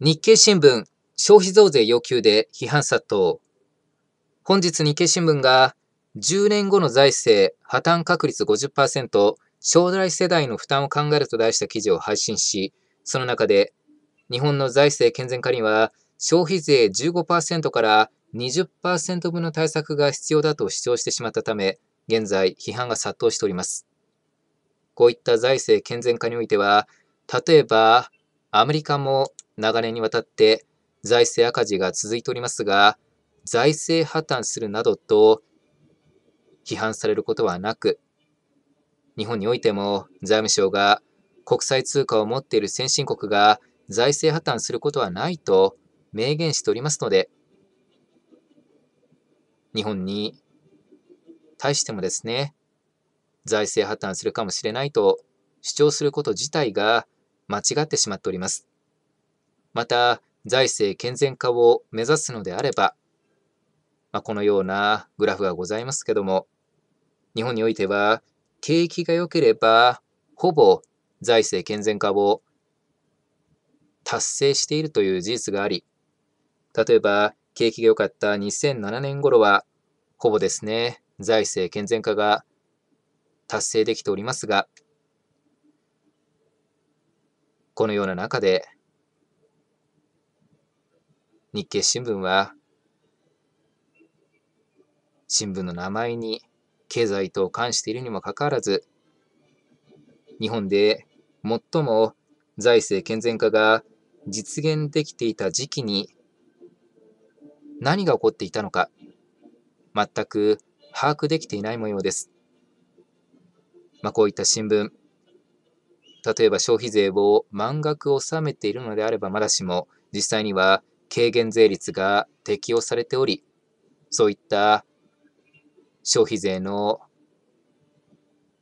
日経新聞、消費増税要求で批判殺到。本日日経新聞が、10年後の財政、破綻確率50%、将来世代の負担を考えると題した記事を配信し、その中で、日本の財政健全化には、消費税15%から20%分の対策が必要だと主張してしまったため、現在批判が殺到しております。こういった財政健全化においては、例えばアメリカも長年にわたって財政赤字が続いておりますが、財政破綻するなどと批判されることはなく、日本においても財務省が国際通貨を持っている先進国が財政破綻することはないと明言しておりますので、日本に対してもですね、財政破綻するかもしれないと主張すること自体が間違ってしまっております。また財政健全化を目指すのであれば、まあ、このようなグラフがございますけども、日本においては景気が良ければほぼ財政健全化を達成しているという事実があり、例えば景気が良かった2007年頃は、ほぼですね、財政健全化が達成できておりますが、このような中で日経新聞は、新聞の名前に経済と関しているにもかかわらず、日本で最も財政健全化が実現できていた時期に何が起こっていたのか全く把握できていない模様です。まあ、こういった新聞例えば消費税を満額納めているのであればまだしも実際には軽減税率が適用されており、そういった消費税の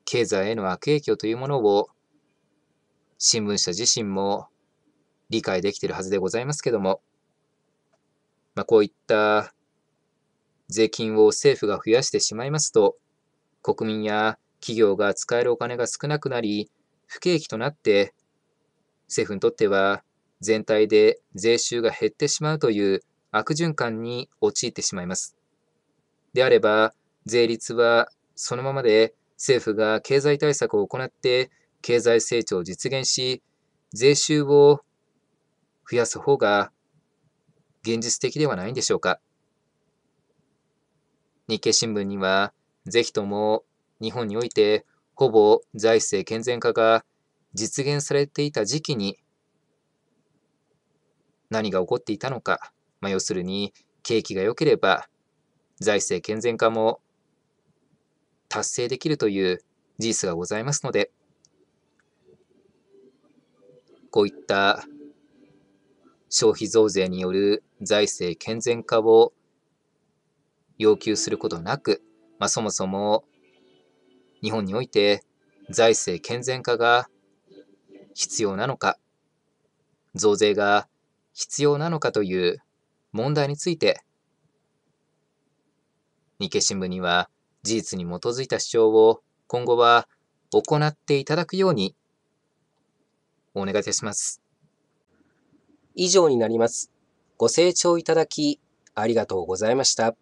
経済への悪影響というものを新聞社自身も理解できているはずでございますけども、まあ、こういった税金を政府が増やしてしまいますと、国民や企業が使えるお金が少なくなり、不景気となって、政府にとっては全体で税収が減ってしまうという悪循環に陥ってしまいます。であれば、税率はそのままで政府が経済対策を行って経済成長を実現し、税収を増やす方が現実的ではないんでしょうか。日経新聞には、ぜひとも日本においてほぼ財政健全化が実現されていた時期に何が起こっていたのか、まあ、要するに景気が良ければ財政健全化も達成できるという事実がございますのでこういった消費増税による財政健全化を要求することなく、まあ、そもそも日本において財政健全化が必要なのか増税が必要なのかという問題について日経新聞には事実に基づいた主張を今後は行っていただくようにお願いいたします。以上になります。ご清聴いただきありがとうございました。